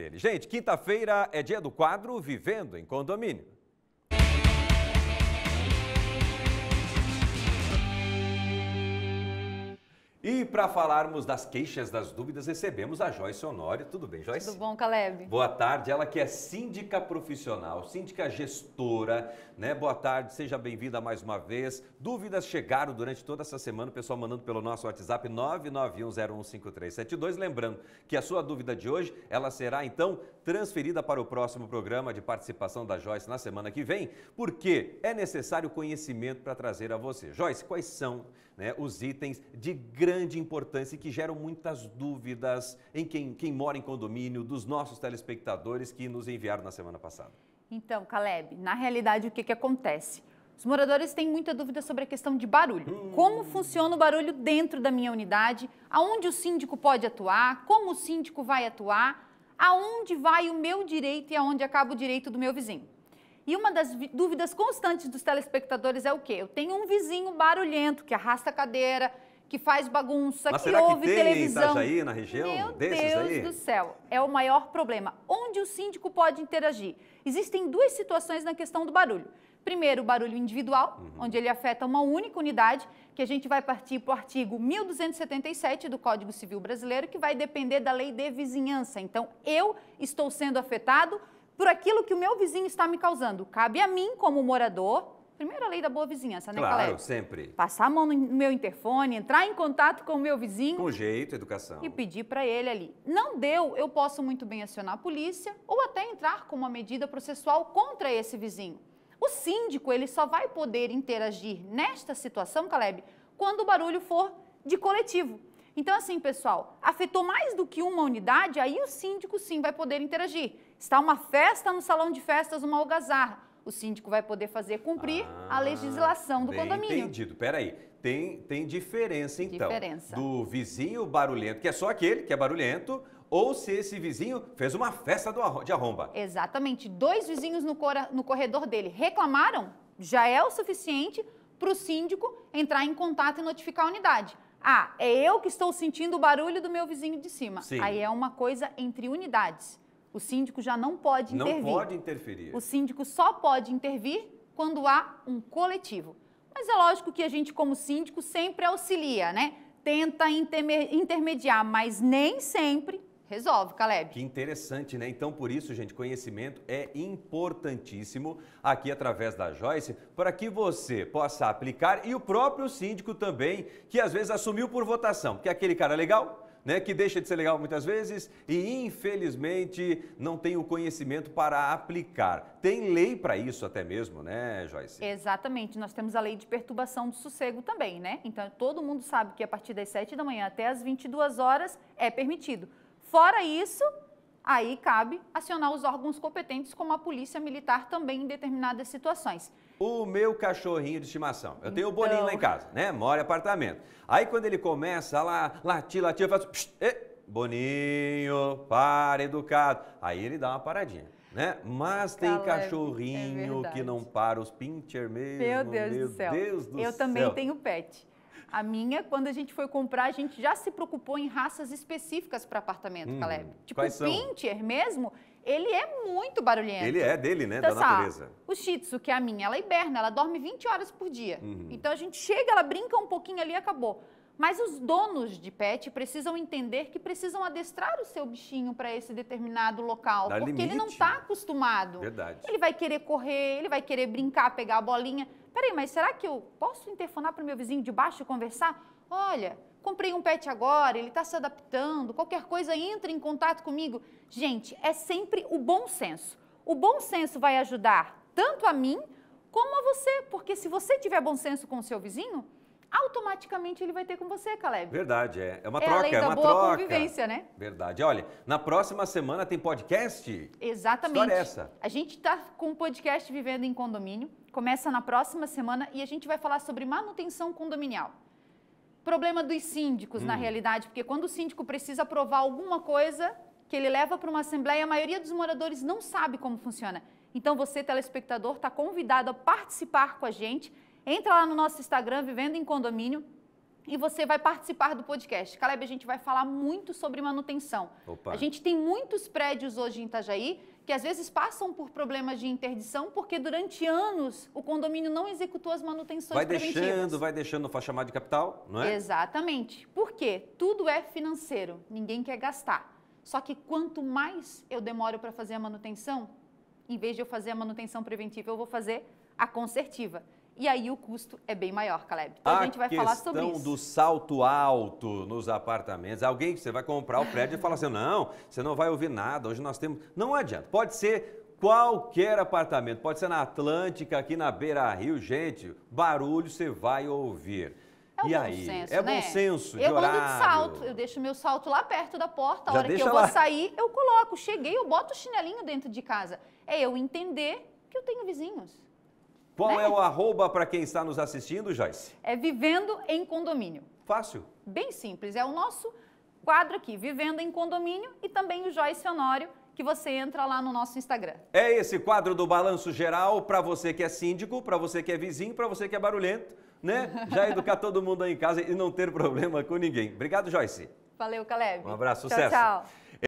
dele. Gente, quinta-feira é dia do quadro Vivendo em Condomínio. E para falarmos das queixas, das dúvidas, recebemos a Joyce Honório. Tudo bem, Joyce? Tudo bom, Caleb? Boa tarde. Ela que é síndica profissional, síndica gestora, né? Boa tarde, seja bem-vinda mais uma vez. Dúvidas chegaram durante toda essa semana, o pessoal mandando pelo nosso WhatsApp 991015372. Lembrando que a sua dúvida de hoje, ela será então transferida para o próximo programa de participação da Joyce na semana que vem, porque é necessário conhecimento para trazer a você. Joyce, quais são né, os itens de grande grande importância e que geram muitas dúvidas em quem, quem mora em condomínio, dos nossos telespectadores que nos enviaram na semana passada. Então, Caleb, na realidade o que, que acontece? Os moradores têm muita dúvida sobre a questão de barulho. Hum. Como funciona o barulho dentro da minha unidade? Aonde o síndico pode atuar? Como o síndico vai atuar? Aonde vai o meu direito e aonde acaba o direito do meu vizinho? E uma das dúvidas constantes dos telespectadores é o quê? Eu tenho um vizinho barulhento que arrasta a cadeira, que faz bagunça, Mas que ouve que tem televisão. Em Itajaí, na região, Meu Deus aí? do céu, é o maior problema. Onde o síndico pode interagir? Existem duas situações na questão do barulho. Primeiro, o barulho individual, uhum. onde ele afeta uma única unidade, que a gente vai partir para o artigo 1277 do Código Civil Brasileiro, que vai depender da lei de vizinhança. Então, eu estou sendo afetado por aquilo que o meu vizinho está me causando. Cabe a mim, como morador, Primeira lei da boa vizinhança, né, claro, Caleb? sempre. Passar a mão no meu interfone, entrar em contato com o meu vizinho. Com jeito, educação. E pedir para ele ali. Não deu, eu posso muito bem acionar a polícia ou até entrar com uma medida processual contra esse vizinho. O síndico, ele só vai poder interagir nesta situação, Caleb, quando o barulho for de coletivo. Então, assim, pessoal, afetou mais do que uma unidade, aí o síndico sim vai poder interagir. Está uma festa no salão de festas, uma algazarra o síndico vai poder fazer cumprir ah, a legislação do condomínio. Entendido. Peraí, tem, tem diferença então diferença. do vizinho barulhento, que é só aquele que é barulhento, ou se esse vizinho fez uma festa de arromba. Exatamente. Dois vizinhos no, cora, no corredor dele reclamaram, já é o suficiente para o síndico entrar em contato e notificar a unidade. Ah, é eu que estou sentindo o barulho do meu vizinho de cima. Sim. Aí é uma coisa entre unidades. O síndico já não pode intervir. Não pode interferir. O síndico só pode intervir quando há um coletivo. Mas é lógico que a gente, como síndico, sempre auxilia, né? Tenta intermediar, mas nem sempre resolve, Caleb. Que interessante, né? Então, por isso, gente, conhecimento é importantíssimo aqui através da Joyce para que você possa aplicar e o próprio síndico também, que às vezes assumiu por votação, porque aquele cara legal né, que deixa de ser legal muitas vezes e infelizmente não tem o conhecimento para aplicar. Tem lei para isso até mesmo, né, Joyce? Exatamente. Nós temos a lei de perturbação do sossego também, né? Então todo mundo sabe que a partir das 7 da manhã até as 22 horas é permitido. Fora isso, Aí cabe acionar os órgãos competentes, como a Polícia Militar também em determinadas situações. O meu cachorrinho de estimação. Eu tenho o Boninho lá em então. casa, né? Mora em apartamento. Aí quando ele começa lá, latir, latir, eu faço... Boninho, para, educado. Aí ele dá uma paradinha. Né? Mas Caleb, tem é cachorrinho é que não para os pincher mesmo. Meu Deus meu do céu. Deus do eu céu. também tenho pet. A minha, quando a gente foi comprar, a gente já se preocupou em raças específicas para apartamento, hum, Caleb. Tipo, o Pinter mesmo, ele é muito barulhento. Ele é dele, né? Então, da assim, natureza. o Shitsu, que é a minha, ela hiberna, ela dorme 20 horas por dia. Uhum. Então a gente chega, ela brinca um pouquinho ali e acabou. Mas os donos de pet precisam entender que precisam adestrar o seu bichinho para esse determinado local, Dá porque limite. ele não está acostumado. Verdade. Ele vai querer correr, ele vai querer brincar, pegar a bolinha. Peraí, mas será que eu posso interfonar para o meu vizinho de baixo e conversar? Olha, comprei um pet agora, ele está se adaptando, qualquer coisa entra em contato comigo. Gente, é sempre o bom senso. O bom senso vai ajudar tanto a mim como a você, porque se você tiver bom senso com o seu vizinho, automaticamente ele vai ter com você, Caleb. Verdade, é, é uma é troca, é uma boa troca. convivência, né? Verdade. Olha, na próxima semana tem podcast? Exatamente. História é essa. A gente está com o podcast Vivendo em Condomínio, começa na próxima semana e a gente vai falar sobre manutenção condominial problema dos síndicos, hum. na realidade, porque quando o síndico precisa aprovar alguma coisa que ele leva para uma assembleia, a maioria dos moradores não sabe como funciona. Então você, telespectador, está convidado a participar com a gente Entra lá no nosso Instagram, Vivendo em Condomínio, e você vai participar do podcast. Caleb, a gente vai falar muito sobre manutenção. Opa. A gente tem muitos prédios hoje em Itajaí que às vezes passam por problemas de interdição porque durante anos o condomínio não executou as manutenções vai preventivas. Vai deixando, vai deixando faz chamada de capital, não é? Exatamente. Porque tudo é financeiro, ninguém quer gastar. Só que quanto mais eu demoro para fazer a manutenção, em vez de eu fazer a manutenção preventiva, eu vou fazer a consertiva. E aí o custo é bem maior, Caleb. Então a, a gente vai falar sobre isso. A questão do salto alto nos apartamentos. Alguém que você vai comprar o prédio e fala assim, não, você não vai ouvir nada, hoje nós temos... Não adianta, pode ser qualquer apartamento, pode ser na Atlântica, aqui na Beira Rio, gente, barulho você vai ouvir. É e aí? Senso, é né? bom senso de eu horário. Eu ando de salto, eu deixo meu salto lá perto da porta, a Já hora que eu lá. vou sair, eu coloco. Cheguei, eu boto o chinelinho dentro de casa. É eu entender que eu tenho vizinhos. Qual né? é o arroba para quem está nos assistindo, Joyce? É Vivendo em Condomínio. Fácil? Bem simples. É o nosso quadro aqui, Vivendo em Condomínio e também o Joyce Honório, que você entra lá no nosso Instagram. É esse quadro do Balanço Geral para você que é síndico, para você que é vizinho, para você que é barulhento, né? Já educar todo mundo aí em casa e não ter problema com ninguém. Obrigado, Joyce. Valeu, Caleb. Um abraço, tchau, Tchau.